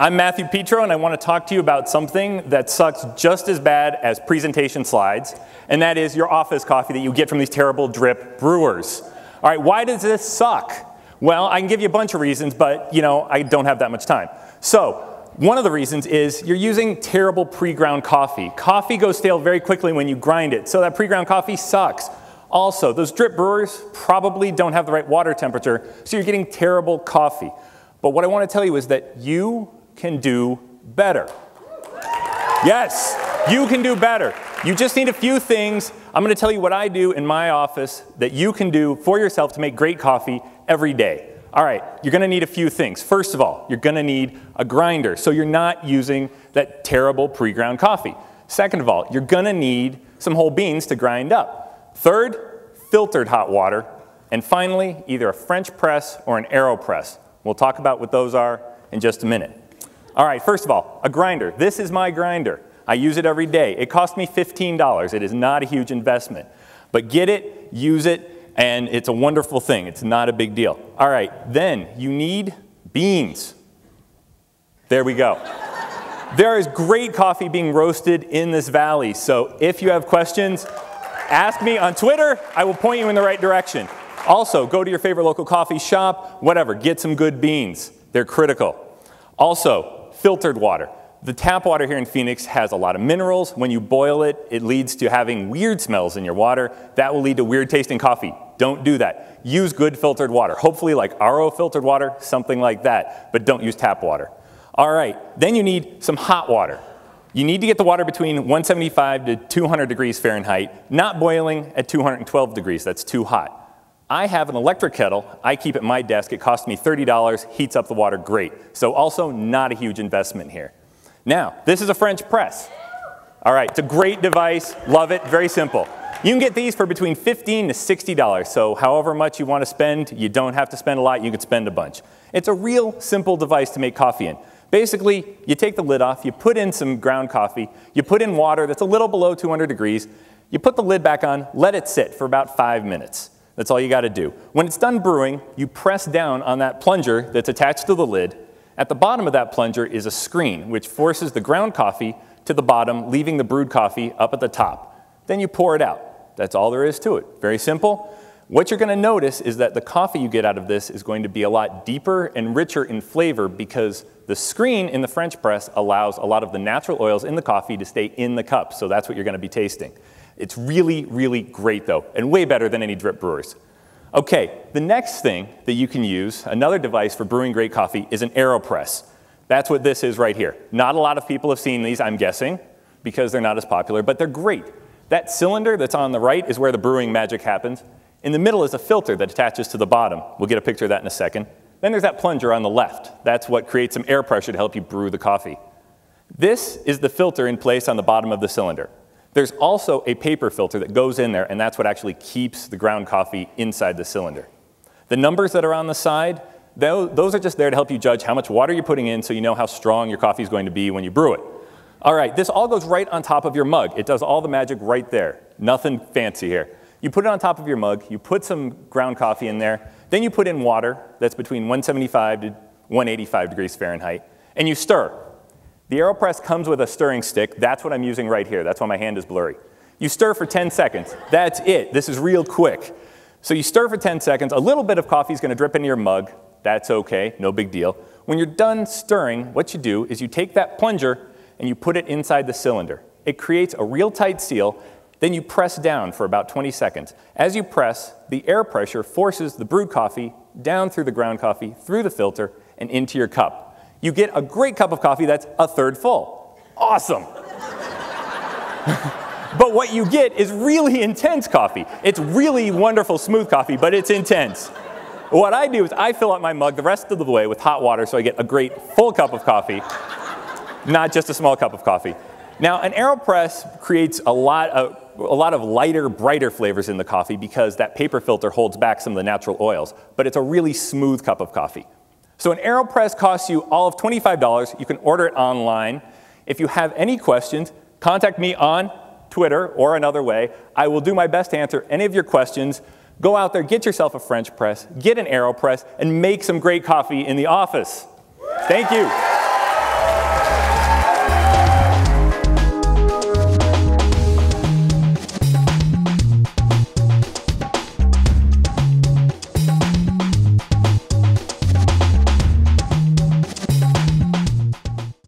I'm Matthew Petro, and I want to talk to you about something that sucks just as bad as presentation slides, and that is your office coffee that you get from these terrible drip brewers. All right, why does this suck? Well, I can give you a bunch of reasons, but you know, I don't have that much time. So, one of the reasons is you're using terrible pre-ground coffee. Coffee goes stale very quickly when you grind it, so that pre-ground coffee sucks. Also, those drip brewers probably don't have the right water temperature, so you're getting terrible coffee. But what I want to tell you is that you can do better. Yes, you can do better. You just need a few things. I'm going to tell you what I do in my office that you can do for yourself to make great coffee every day. All right, you're going to need a few things. First of all, you're going to need a grinder so you're not using that terrible pre ground coffee. Second of all, you're going to need some whole beans to grind up. Third, filtered hot water. And finally, either a French press or an AeroPress. We'll talk about what those are in just a minute. All right, first of all, a grinder. This is my grinder. I use it every day. It cost me $15. It is not a huge investment. But get it, use it, and it's a wonderful thing. It's not a big deal. All right, then you need beans. There we go. there is great coffee being roasted in this valley, so if you have questions, ask me on Twitter. I will point you in the right direction. Also, go to your favorite local coffee shop, whatever, get some good beans. They're critical. Also, filtered water. The tap water here in Phoenix has a lot of minerals. When you boil it, it leads to having weird smells in your water. That will lead to weird tasting coffee. Don't do that. Use good filtered water, hopefully like RO filtered water, something like that, but don't use tap water. All right, then you need some hot water. You need to get the water between 175 to 200 degrees Fahrenheit, not boiling at 212 degrees, that's too hot. I have an electric kettle I keep at my desk. It cost me $30, heats up the water great. So, also not a huge investment here. Now, this is a French press. All right, it's a great device, love it, very simple. You can get these for between $15 to $60, so however much you want to spend, you don't have to spend a lot, you can spend a bunch. It's a real simple device to make coffee in. Basically, you take the lid off, you put in some ground coffee, you put in water that's a little below 200 degrees, you put the lid back on, let it sit for about five minutes. That's all you got to do. When it's done brewing, you press down on that plunger that's attached to the lid. At the bottom of that plunger is a screen, which forces the ground coffee to the bottom, leaving the brewed coffee up at the top. Then you pour it out. That's all there is to it. Very simple. What you're going to notice is that the coffee you get out of this is going to be a lot deeper and richer in flavor because the screen in the French press allows a lot of the natural oils in the coffee to stay in the cup. So that's what you're going to be tasting. It's really, really great though, and way better than any drip brewers. Okay, the next thing that you can use, another device for brewing great coffee, is an AeroPress. That's what this is right here. Not a lot of people have seen these, I'm guessing, because they're not as popular, but they're great. That cylinder that's on the right is where the brewing magic happens. In the middle is a filter that attaches to the bottom. We'll get a picture of that in a second. Then there's that plunger on the left. That's what creates some air pressure to help you brew the coffee. This is the filter in place on the bottom of the cylinder. There's also a paper filter that goes in there, and that's what actually keeps the ground coffee inside the cylinder. The numbers that are on the side, those are just there to help you judge how much water you're putting in so you know how strong your coffee is going to be when you brew it. All right, this all goes right on top of your mug. It does all the magic right there. Nothing fancy here. You put it on top of your mug, you put some ground coffee in there, then you put in water that's between 175 to 185 degrees Fahrenheit, and you stir. The AeroPress comes with a stirring stick. That's what I'm using right here. That's why my hand is blurry. You stir for 10 seconds. That's it. This is real quick. So you stir for 10 seconds. A little bit of coffee is going to drip into your mug. That's okay. No big deal. When you're done stirring, what you do is you take that plunger and you put it inside the cylinder. It creates a real tight seal. Then you press down for about 20 seconds. As you press, the air pressure forces the brewed coffee down through the ground coffee, through the filter, and into your cup. You get a great cup of coffee that's a third full. Awesome. but what you get is really intense coffee. It's really wonderful, smooth coffee, but it's intense. What I do is I fill up my mug the rest of the way with hot water so I get a great full cup of coffee, not just a small cup of coffee. Now, an AeroPress creates a lot of a lot of lighter, brighter flavors in the coffee because that paper filter holds back some of the natural oils, but it's a really smooth cup of coffee. So an AeroPress costs you all of $25. You can order it online. If you have any questions, contact me on Twitter or another way. I will do my best to answer any of your questions. Go out there, get yourself a French press, get an AeroPress, and make some great coffee in the office. Thank you.